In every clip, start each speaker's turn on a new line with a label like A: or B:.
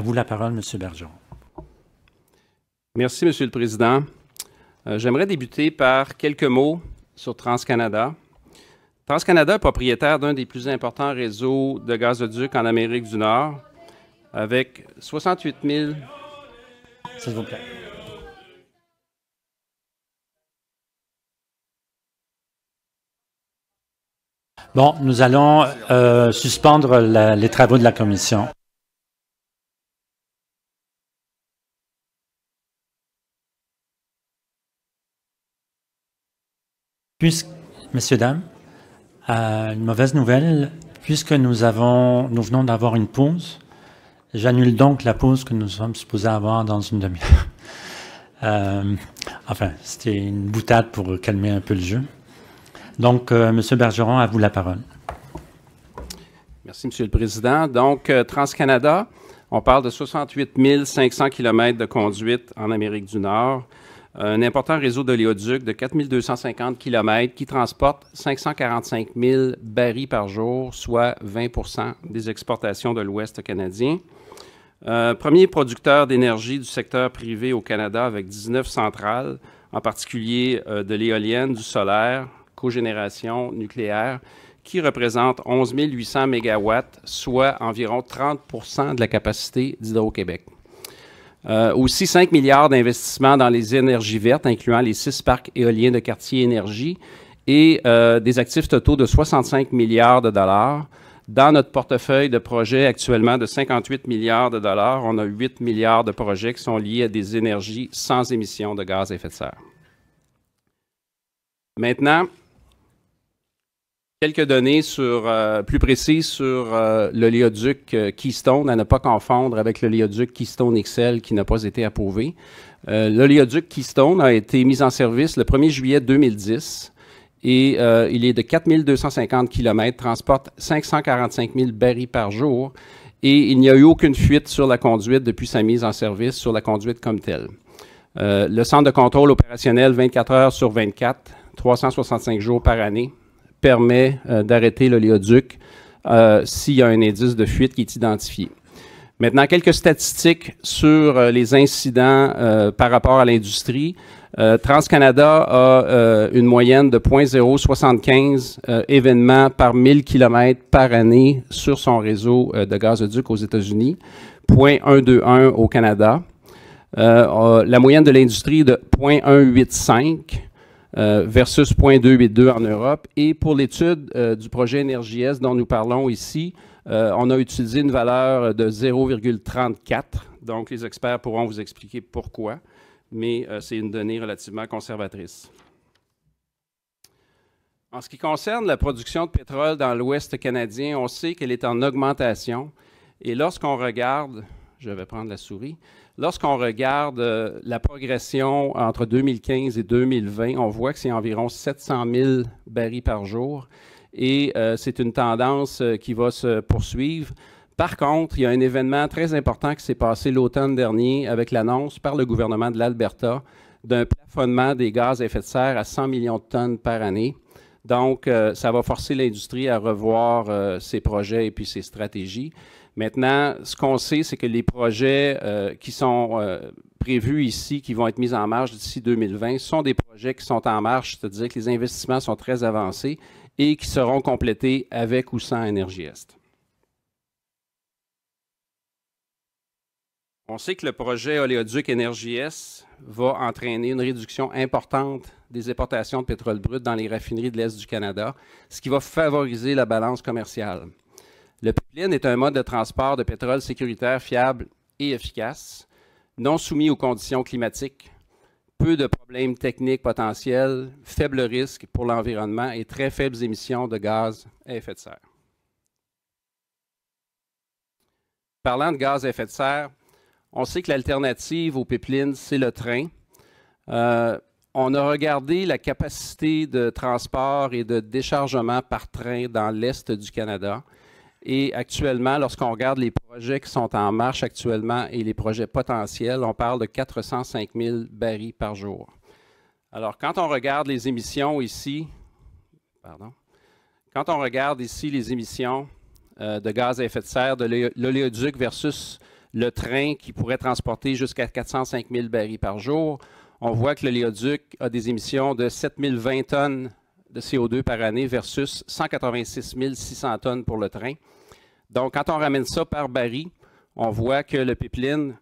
A: À vous la parole, M. Bergeron. Merci, M. le Président. Euh, j'aimerais débuter par quelques mots sur TransCanada. TransCanada est propriétaire d'un des plus importants réseaux de gazoducs en Amérique du Nord, avec 68 000... S'il vous plaît. Bon, nous allons euh, suspendre les travaux de la commission. Puisque, messieurs, dames, euh, une mauvaise nouvelle, puisque nous, avons, nous venons d'avoir une pause, j'annule donc la pause que nous sommes supposés avoir dans une demi-heure. Euh, enfin, c'était une boutade pour calmer un peu le jeu. Donc, euh, Monsieur Bergeron, à vous la parole. Merci, Monsieur le Président. Donc, TransCanada, on parle de 68 500 km de conduite en Amérique du Nord. Euh, un important réseau d'oléoducs de 4250 km qui transporte 545 000 barils par jour, soit 20 des exportations de l'Ouest canadien. Euh, premier producteur d'énergie du secteur privé au Canada avec 19 centrales, en particulier euh, de l'éolienne, du solaire, cogénération nucléaire, qui représente 11 800 MW, soit environ 30 de la capacité d'Hydro-Québec. Euh, aussi 5 milliards d'investissements dans les énergies vertes, incluant les six parcs éoliens de quartier énergie et euh, des actifs totaux de 65 milliards de dollars. Dans notre portefeuille de projets actuellement de 58 milliards de dollars, on a 8 milliards de projets qui sont liés à des énergies sans émissions de gaz à effet de serre. Maintenant, Quelques données sur, euh, plus précises sur euh, le l'oléoduc euh, Keystone, à ne pas confondre avec le lioduc Keystone XL qui n'a pas été approuvé. Le l'oléoduc Keystone a été mis en service le 1er juillet 2010 et il est de 4250 km, transporte 545 000 barils par jour et il n'y a eu aucune fuite sur la conduite depuis sa mise en service, sur la conduite comme telle. le centre de contrôle opérationnel 24 heures sur 24, 365 jours par année, permet euh, d'arrêter l'oléoduc euh, s'il y a un indice de fuite qui est identifié. Maintenant, quelques statistiques sur euh, les incidents par rapport à l'industrie. TransCanada a une moyenne de 0,075 événements par 1000 km par année sur son réseau de gazoduc aux États-Unis, 0,121 au Canada. la moyenne de l'industrie de 0.185 euh, versus 0.282 en Europe. Et pour l'étude euh, du projet NRJS dont nous parlons ici, euh, on a utilisé une valeur de 0,34. Donc, les experts pourront vous expliquer pourquoi, mais euh, c'est une donnée relativement conservatrice. En ce qui concerne la production de pétrole dans l'Ouest canadien, on sait qu'elle est en augmentation. Et lorsqu'on regarde, je vais prendre la souris, Lorsqu'on regarde euh, la progression entre 2015 et 2020, on voit que c'est environ 700 000 barils par jour et euh, c'est une tendance euh, qui va se poursuivre. Par contre, il y a un événement très important qui s'est passé l'automne dernier avec l'annonce par le gouvernement de l'Alberta d'un plafonnement des gaz à effet de serre à 100 millions de tonnes par année. Donc, ça va forcer l'industrie à revoir ses projets et puis ses stratégies. Maintenant, ce qu'on sait, c'est que les projets euh, qui sont euh, prévus ici, qui vont être mis en marche d'ici 2020, sont des projets qui sont en marche, c'est-à-dire que les investissements sont très avancés et qui seront complétés avec ou sans Énergie Est. On sait que le projet Oléoduc Énergie va entraîner une réduction importante des importations de pétrole brut dans les raffineries de l'Est du Canada, ce qui va favoriser la balance commerciale. Le pipeline est un mode de transport de pétrole sécuritaire, fiable et efficace, non soumis aux conditions climatiques, peu de problèmes techniques potentiels, faible risque pour l'environnement et très faibles émissions de gaz à effet de serre. Parlant de gaz à effet de serre, on sait que l'alternative au pipeline, c'est le train. Euh, on a regardé la capacité de transport et de déchargement par train dans l'Est du Canada. Et actuellement, lorsqu'on regarde les projets qui sont en marche actuellement et les projets potentiels, on parle de 405 000 barils par jour. Alors, quand on regarde les émissions ici, pardon, quand on regarde ici les émissions euh, de gaz à effet de serre de l'oléoduc versus le train qui pourrait transporter jusqu'à 405 000 barils par jour, on voit que l'oléoduc a des émissions de 7020 tonnes de CO2 par année versus 186 600 tonnes pour le train. Donc, quand on ramène ça par baril, on voit que le pipeline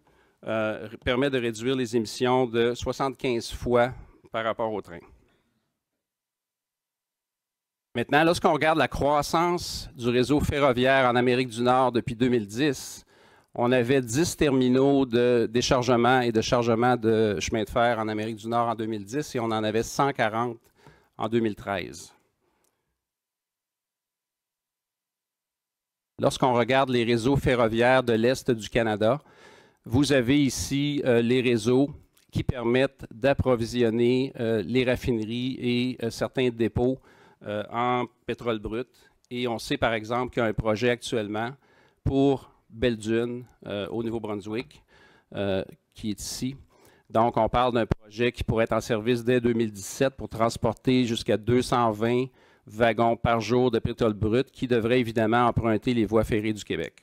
A: euh, permet de réduire les émissions de 75 fois par rapport au train. Maintenant, lorsqu'on regarde la croissance du réseau ferroviaire en Amérique du Nord depuis 2010, on avait 10 terminaux de déchargement et de chargement de chemin de fer en Amérique du Nord en 2010 et on en avait 140 en 2013. Lorsqu'on regarde les réseaux ferroviaires de l'Est du Canada, vous avez ici euh, les réseaux qui permettent d'approvisionner euh, les raffineries et euh, certains dépôts en pétrole brut. Et on sait par exemple qu'il y a un projet actuellement pour Belle Dune au Nouveau-Brunswick qui est ici, donc, on parle d'un projet qui pourrait être en service dès 2017 pour transporter jusqu'à 220 wagons par jour de pétrole brut qui devrait évidemment emprunter les voies ferrées du Québec.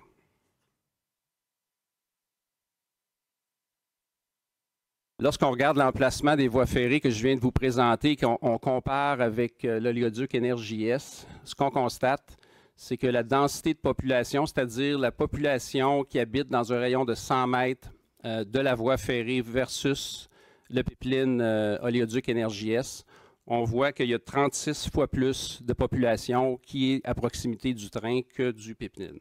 A: Lorsqu'on regarde l'emplacement des voies ferrées que je viens de vous présenter, qu'on compare avec euh, l'oléoduc NRJS, ce qu'on constate, c'est que la densité de population, c'est-à-dire la population qui habite dans un rayon de 100 mètres euh, de la voie ferrée versus le pipeline euh, oléoduc NRJS, on voit qu'il y a 36 fois plus de population qui est à proximité du train que du pipeline.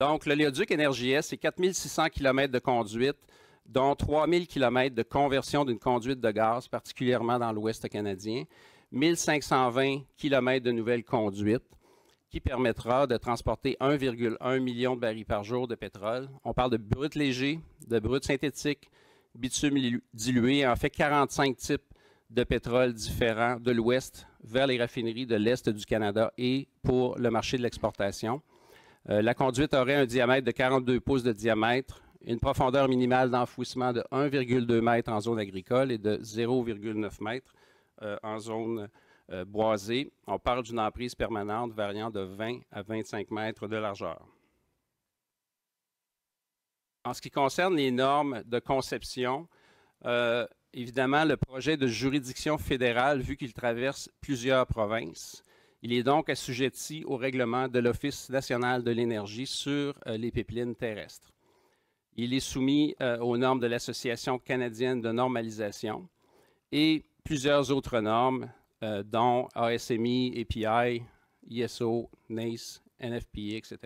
A: Donc, l'oléoduc NRJS, c'est 4600 km de conduite, dont 3000 km de conversion d'une conduite de gaz, particulièrement dans l'Ouest canadien, 1520 km de nouvelles conduites, qui permettra de transporter 1,1 million de barils par jour de pétrole. On parle de brut léger, de brut synthétique, bitume dilué, en fait 45 types de pétrole différents de l'Ouest vers les raffineries de l'Est du Canada et pour le marché de l'exportation. Euh, la conduite aurait un diamètre de 42 pouces de diamètre, une profondeur minimale d'enfouissement de 1,2 mètre en zone agricole et de 0,9 m euh, en zone euh, boisé. on parle d'une emprise permanente variant de 20 à 25 mètres de largeur. En ce qui concerne les normes de conception, euh, évidemment, le projet de juridiction fédérale, vu qu'il traverse plusieurs provinces, il est donc assujetti au règlement de l'Office national de l'énergie sur euh, les pipelines terrestres. Il est soumis aux normes de l'Association canadienne de normalisation et plusieurs autres normes euh, dont ASMI, API, ISO, NACE, NFPI, etc.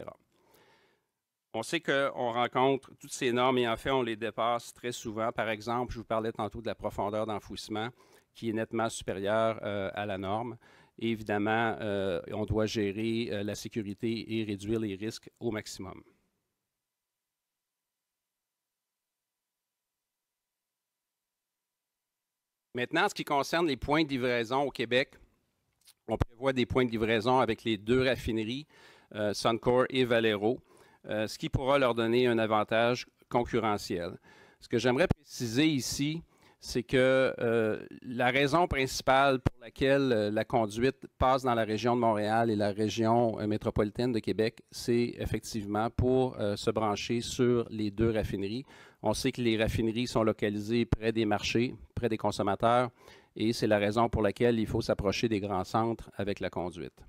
A: On sait qu'on rencontre toutes ces normes et en fait, on les dépasse très souvent. Par exemple, je vous parlais tantôt de la profondeur d'enfouissement qui est nettement supérieure euh, à la norme. évidemment, euh, on doit gérer la sécurité et réduire les risques au maximum. Maintenant, en ce qui concerne les points de livraison au Québec, on prévoit des points de livraison avec les deux raffineries, euh, Suncor et Valero, euh, ce qui pourra leur donner un avantage concurrentiel. Ce que j'aimerais préciser ici, c'est que euh, la raison principale pour laquelle euh, la conduite passe dans la région de Montréal et la région euh, métropolitaine de Québec, c'est effectivement pour se brancher sur les deux raffineries. On sait que les raffineries sont localisées près des marchés, près des consommateurs, et c'est la raison pour laquelle il faut s'approcher des grands centres avec la conduite.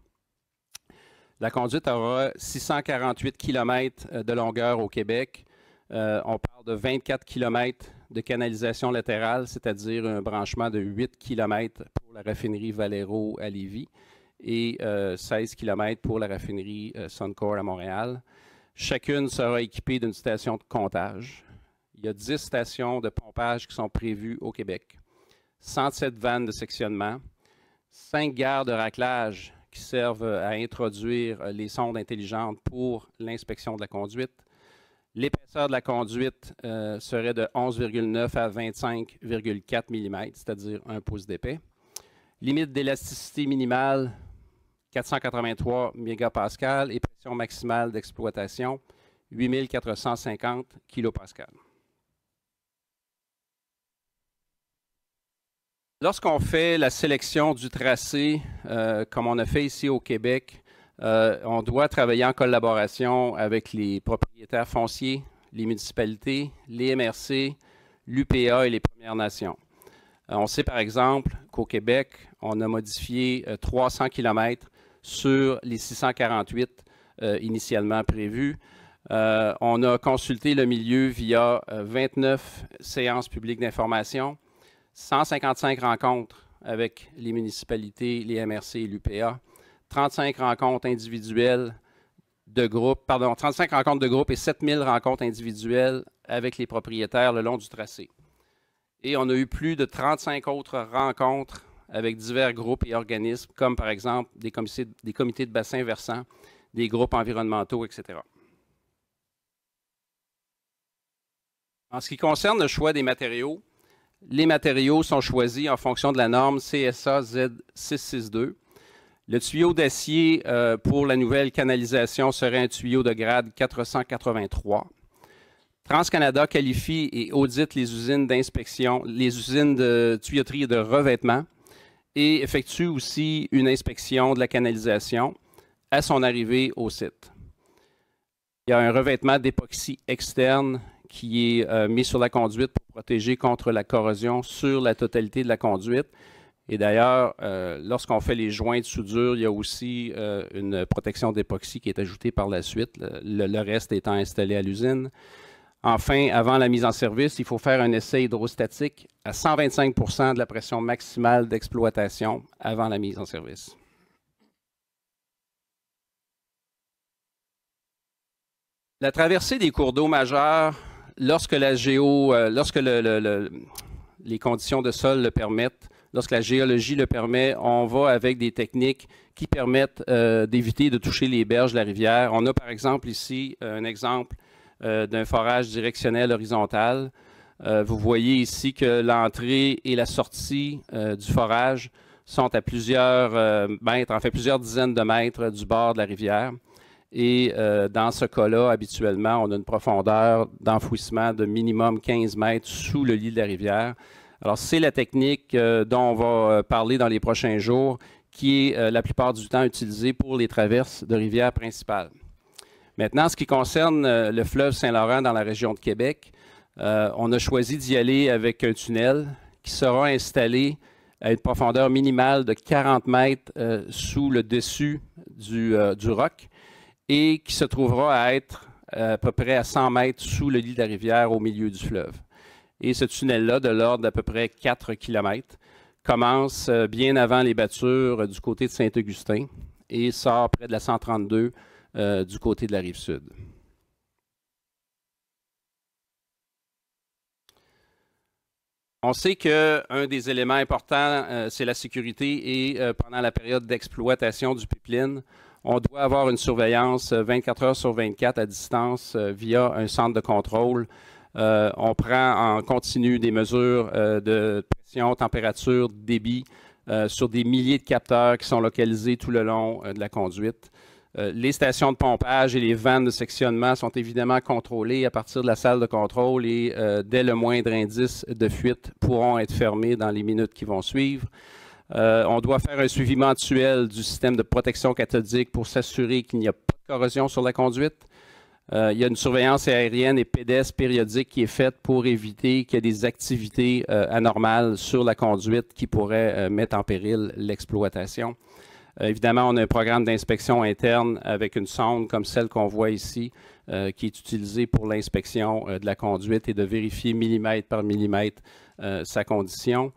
A: La conduite aura 648 km de longueur au Québec, euh, on parle de 24 km de canalisation latérale, c'est-à-dire un branchement de 8 km pour la raffinerie Valero à Lévis et 16 euh, km pour la raffinerie euh, Suncor à Montréal. Chacune sera équipée d'une station de comptage. Il y a 10 stations de pompage qui sont prévues au Québec, 107 vannes de sectionnement, 5 gares de raclage qui servent à introduire les sondes intelligentes pour l'inspection de la conduite, L'épaisseur de la conduite euh, serait de 11,9 à 25,4 mm, c'est-à-dire un pouce d'épais. Limite d'élasticité minimale 483 MPa et pression maximale d'exploitation 8450 kPa. Lorsqu'on fait la sélection du tracé, euh, comme on a fait ici au Québec, euh, on doit travailler en collaboration avec les propriétaires fonciers, les municipalités, les MRC, l'UPA et les Premières Nations. Euh, on sait par exemple qu'au Québec, on a modifié 300 euh, km sur les 648 initialement prévus. on a consulté le milieu via 29 séances publiques d'information, 155 rencontres avec les municipalités, les MRC et l'UPA. 35 rencontres individuelles de groupe, pardon, 35 rencontres de groupe et 7000 rencontres individuelles avec les propriétaires le long du tracé. Et on a eu plus de 35 autres rencontres avec divers groupes et organismes, comme par exemple des comités, des comités de bassin versants, des groupes environnementaux, etc. En ce qui concerne le choix des matériaux, les matériaux sont choisis en fonction de la norme CSA Z662 le tuyau d'acier euh, pour la nouvelle canalisation serait un tuyau de grade 483. TransCanada qualifie et audite les usines d'inspection, les usines de tuyauterie et de revêtement et effectue aussi une inspection de la canalisation à son arrivée au site. Il y a un revêtement d'époxy externe qui est euh, mis sur la conduite pour protéger contre la corrosion sur la totalité de la conduite. Et d'ailleurs, euh, lorsqu'on fait les joints de soudure, il y a aussi euh, une protection d'époxy qui est ajoutée par la suite, le, reste étant installé à l'usine. Enfin, avant la mise en service, il faut faire un essai hydrostatique à 125 de la pression maximale d'exploitation avant la mise en service. La traversée des cours d'eau majeurs, lorsque la géo, euh, lorsque les conditions de sol le permettent, lorsque la géologie le permet, on va avec des techniques qui permettent euh, d'éviter de toucher les berges de la rivière. On a par exemple ici euh, un exemple euh, d'un forage directionnel horizontal. vous voyez ici que l'entrée et la sortie du forage sont à plusieurs mètres, fait plusieurs dizaines de mètres du bord de la rivière. Et dans ce cas-là, habituellement, on a une profondeur d'enfouissement de minimum 15 mètres sous le lit de la rivière. Alors, c'est la technique euh, dont on va euh, parler dans les prochains jours, qui est euh, la plupart du temps utilisée pour les traverses de rivières principales. Maintenant, ce qui concerne le fleuve Saint-Laurent dans la région de Québec, on a choisi d'y aller avec un tunnel qui sera installé à une profondeur minimale de 40 mètres sous le dessus du, du roc et qui se trouvera à être à peu près à 100 mètres sous le lit de la rivière au milieu du fleuve. Et ce tunnel-là, de l'ordre d'à peu près 4 km, commence euh, bien avant les battures euh, du côté de Saint-Augustin et sort près de la 132 euh, du côté de la rive sud. On sait qu'un des éléments importants, c'est la sécurité et pendant la période d'exploitation du pipeline, on doit avoir une surveillance 24 heures sur 24 à distance via un centre de contrôle euh, on prend en continu des mesures euh, de pression, température, débit euh, sur des milliers de capteurs qui sont localisés tout le long de la conduite. les stations de pompage et les vannes de sectionnement sont évidemment contrôlées à partir de la salle de contrôle et dès le moindre indice de fuite pourront être fermées dans les minutes qui vont suivre. on doit faire un suivi mensuel du système de protection cathodique pour s'assurer qu'il n'y a pas de corrosion sur la conduite. Euh, il y a une surveillance aérienne et pédestre périodique qui est faite pour éviter qu'il y ait des activités euh, anormales sur la conduite qui pourraient euh, mettre en péril l'exploitation. évidemment, on a un programme d'inspection interne avec une sonde comme celle qu'on voit ici, qui est utilisée pour l'inspection de la conduite et de vérifier millimètre par millimètre sa condition.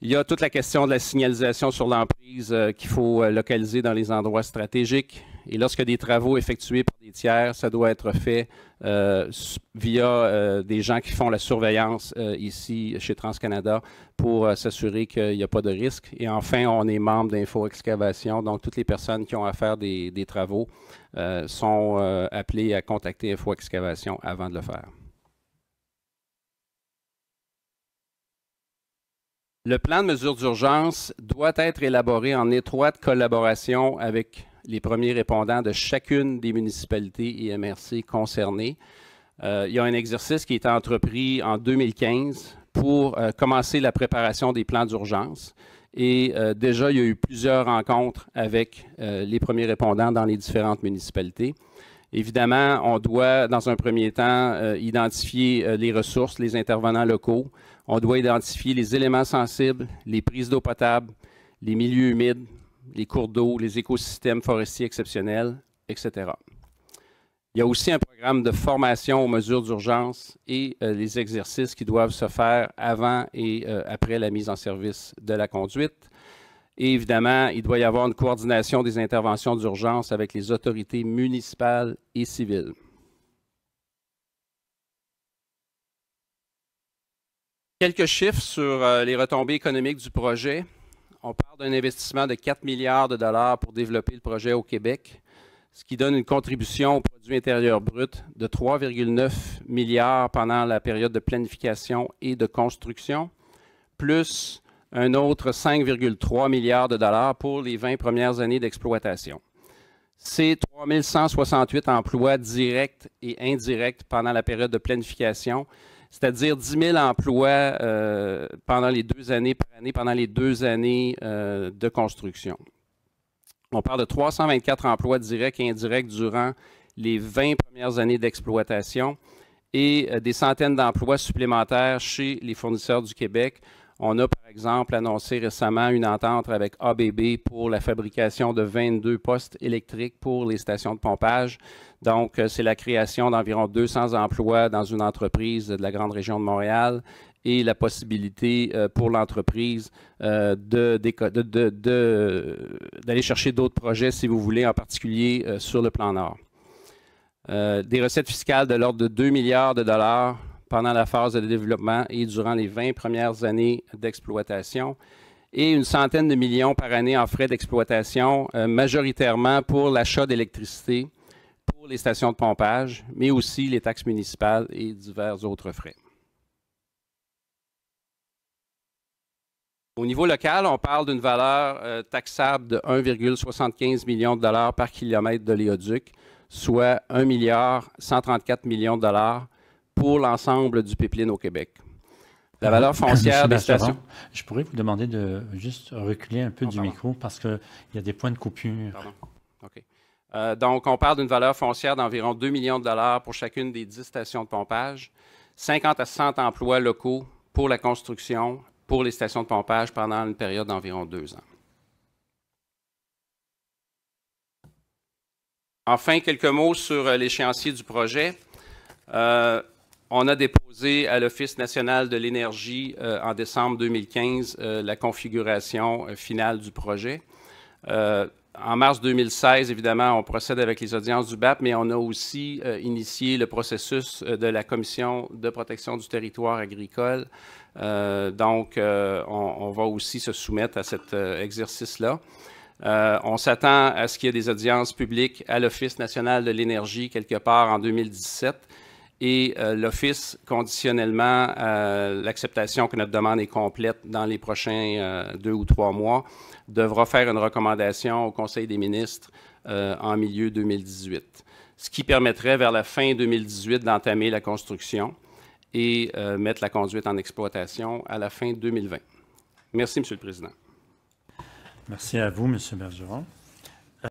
A: Il y a toute la question de la signalisation sur l'emprise qu'il faut localiser dans les endroits stratégiques et lorsque des travaux effectués par des tiers, ça doit être fait euh, via euh, des gens qui font la surveillance euh, ici chez TransCanada pour s'assurer qu'il n'y a pas de risque. Et enfin, on est membre d'Info Excavation, donc toutes les personnes qui ont à des, travaux sont appelées à contacter Info Excavation avant de le faire. Le plan de mesure d'urgence doit être élaboré en étroite collaboration avec les premiers répondants de chacune des municipalités et MRC concernées. Euh, il y a un exercice qui a été entrepris en 2015 pour euh, commencer la préparation des plans d'urgence. Et euh, déjà, il y a eu plusieurs rencontres avec les premiers répondants dans les différentes municipalités. Évidemment, on doit, dans un premier temps, identifier les ressources, les intervenants locaux. On doit identifier les éléments sensibles, les prises d'eau potable, les milieux humides les cours d'eau, les écosystèmes forestiers exceptionnels, etc. Il y a aussi un programme de formation aux mesures d'urgence et euh, les exercices qui doivent se faire avant et euh, après la mise en service de la conduite. Et évidemment, il doit y avoir une coordination des interventions d'urgence avec les autorités municipales et civiles. Quelques chiffres sur euh, les retombées économiques du projet. On parle d'un investissement de 4 milliards de dollars pour développer le projet au Québec, ce qui donne une contribution au produit intérieur brut de 3,9 milliards pendant la période de planification et de construction, plus un autre 5,3 milliards de dollars pour les 20 premières années d'exploitation. C'est 3168 emplois directs et indirects pendant la période de planification c'est-à-dire 10 000 emplois euh, pendant les deux années par année, pendant les deux années euh, de construction. On parle de 324 emplois directs et indirects durant les 20 premières années d'exploitation et euh, des centaines d'emplois supplémentaires chez les fournisseurs du Québec. On a, par exemple, annoncé récemment une entente avec ABB pour la fabrication de 22 postes électriques pour les stations de pompage. Donc, euh, c'est la création d'environ 200 emplois dans une entreprise de la grande région de Montréal et la possibilité euh, pour l'entreprise euh, d'aller chercher d'autres projets, si vous voulez, en particulier sur le plan Nord. des recettes fiscales de l'ordre de 2 milliards de dollars pendant la phase de développement et durant les 20 premières années d'exploitation et une centaine de millions par année en frais d'exploitation, euh, majoritairement pour l'achat d'électricité pour les stations de pompage, mais aussi les taxes municipales et divers autres frais. Au niveau local, on parle d'une valeur euh, taxable de 1,75 million de dollars par kilomètre de léoduc, soit 1,134 milliard millions de dollars pour l'ensemble du pipeline au Québec. La ah, valeur foncière des stations. Je pourrais vous demander de juste reculer un peu du micro parce qu'il y a des points de coupure. OK. Euh, donc, on parle d'une valeur foncière d'environ 2 millions de dollars pour chacune des 10 stations de pompage, 50 à 100 emplois locaux pour la construction, pour les stations de pompage pendant une période d'environ deux ans. Enfin, quelques mots sur euh, l'échéancier du projet. Euh, on a déposé à l'Office national de l'énergie euh, en décembre 2015 euh, la configuration euh, finale du projet. en mars 2016, évidemment, on procède avec les audiences du BAP, mais on a aussi initié le processus de la Commission de protection du territoire agricole. donc, on, va aussi se soumettre à cet exercice-là. on s'attend à ce qu'il y ait des audiences publiques à l'Office national de l'énergie quelque part en 2017 et euh, l'Office conditionnellement à euh, l'acceptation que notre demande est complète dans les prochains euh, deux ou trois mois, devra faire une recommandation au Conseil des ministres en milieu 2018, ce qui permettrait vers la fin 2018 d'entamer la construction et mettre la conduite en exploitation à la fin 2020. Merci, Monsieur le Président. Merci à vous, Monsieur Bergeron.